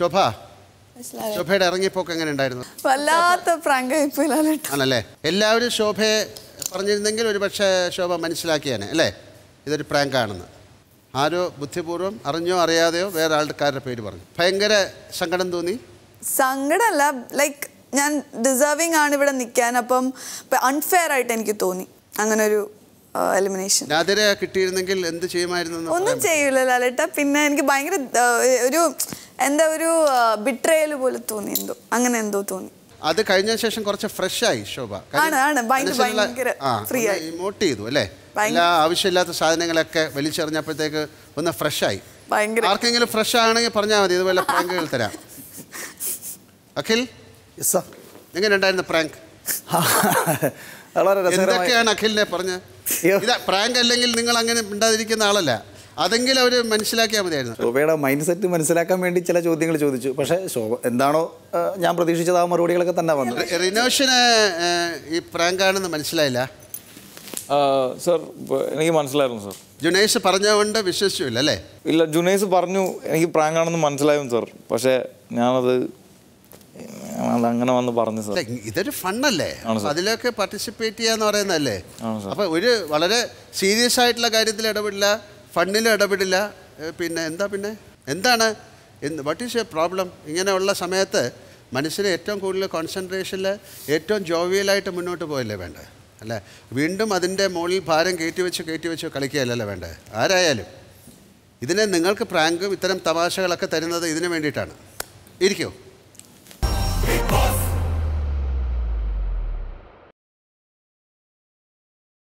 ശോഭ ശോഭയുടെ ഇറങ്ങിപ്പോക്ക് എങ്ങനെ ഉണ്ടായിരുന്നു വല്ലാത്ത ആണല്ലേ എല്ലാവരും ശോഭയെ പറഞ്ഞിരുന്നെങ്കിൽ ഒരുപക്ഷെ ശോഭ മനസ്സിലാക്കിയാണ് അല്ലേ ഇതൊരു ആണെന്ന് ആരോ ബുദ്ധിപൂർവ്വം അറിഞ്ഞോ അറിയാതെയോ വേറെ ആൾക്കാരുടെ പേര് പറഞ്ഞു ഭയങ്കര സങ്കടം തോന്നി സങ്കടമല്ല ലൈക്ക് ഞാൻ ഡിസേർവിംഗ് ആണ് ഇവിടെ നിൽക്കാൻ അപ്പം അൺഫെയർ ആയിട്ട് എനിക്ക് തോന്നി അങ്ങനെ ഒരു എലിമിനേഷൻ കിട്ടിയിരുന്നെങ്കിൽ എന്ത് ചെയ്യുമായിരുന്നു ഒന്നും ചെയ്യൂല ലാലേട്ട പിന്നെ എനിക്ക് ഭയങ്കര ഒരു എന്താ ഒരു ബിട്രയൽ പോലെ തോന്നി എന്തോ അങ്ങനെ എന്തോ തോന്നി അത് കഴിഞ്ഞ ശേഷം കുറച്ച് ഫ്രഷ് ആയി ശോഭ ഇമോട്ട് ചെയ്തു അല്ലേ എല്ലാ ആവശ്യമില്ലാത്ത സാധനങ്ങളൊക്കെ വലിച്ചെറിഞ്ഞപ്പോഴത്തേക്ക് ഒന്ന് ഫ്രഷ് ആയി ആർക്കെങ്കിലും ഫ്രഷ് ആണെങ്കിൽ പറഞ്ഞാൽ മതി ഇതുപോലെ പ്രാങ്കുകൾ തരാം അഖിൽ എങ്ങനെ ഉണ്ടായിരുന്നു പ്രാങ്ക് എന്തൊക്കെയാണ് അഖിലിനെ പറഞ്ഞത് പ്രാങ്ക് അല്ലെങ്കിൽ നിങ്ങൾ അങ്ങനെ ഉണ്ടാതിരിക്കുന്ന ആളല്ല അതെങ്കിലും അവർ മനസ്സിലാക്കിയാൽ മതിയായിരുന്നു ശോഭയുടെ മൈൻഡ് സെറ്റ് മനസ്സിലാക്കാൻ വേണ്ടി ചില ചോദ്യങ്ങൾ ചോദിച്ചു പക്ഷേ ശോഭ എന്താണോ ഞാൻ പ്രതീക്ഷിച്ചത് ആ മറുപടികളൊക്കെ തന്നെ വന്നത് റിനോഷന് ഈ പ്രാങ്കാണെന്ന് മനസ്സിലായില്ല സർ എനിക്ക് മനസ്സിലായിരുന്നു സർ ജുനേഷ് പറഞ്ഞുകൊണ്ട് വിശ്വസിച്ചില്ല അല്ലേ ഇല്ല ജുനേഷ് പറഞ്ഞു എനിക്ക് പ്രാങ്കാണെന്ന് മനസ്സിലായിരുന്നു സർ പക്ഷേ ഞാനത് അങ്ങനെ വന്ന് പറഞ്ഞു സാർ ഇതൊരു ഫണ്ണല്ലേ അതിലൊക്കെ പാർട്ടിസിപ്പേറ്റ് ചെയ്യാന്ന് പറയുന്നതല്ലേ അപ്പൊ ഒരു വളരെ സീരിയസ് ആയിട്ടുള്ള കാര്യത്തിൽ ഇടപെടില്ല ഫണ്ടിൽ ഇടപെടില്ല പിന്നെ എന്താ പിന്നെ എന്താണ് എന്ത് വട്ട് ഈസ് എ പ്രോബ്ലം ഇങ്ങനെയുള്ള സമയത്ത് മനസ്സിന് ഏറ്റവും കൂടുതൽ കോൺസെൻട്രേഷനിൽ ഏറ്റവും ജോവിയലായിട്ട് മുന്നോട്ട് പോയല്ലേ വേണ്ടത് അല്ലേ വീണ്ടും അതിൻ്റെ മുകളിൽ ഭാരം കയറ്റി വെച്ച് കയറ്റി വെച്ച് കളിക്കുകയല്ലല്ലോ വേണ്ടത് ആരായാലും ഇതിനെ നിങ്ങൾക്ക് പ്രാങ്കും ഇത്തരം തമാശകളൊക്കെ തരുന്നത് ഇതിനു വേണ്ടിയിട്ടാണ് ഇരിക്കുമോ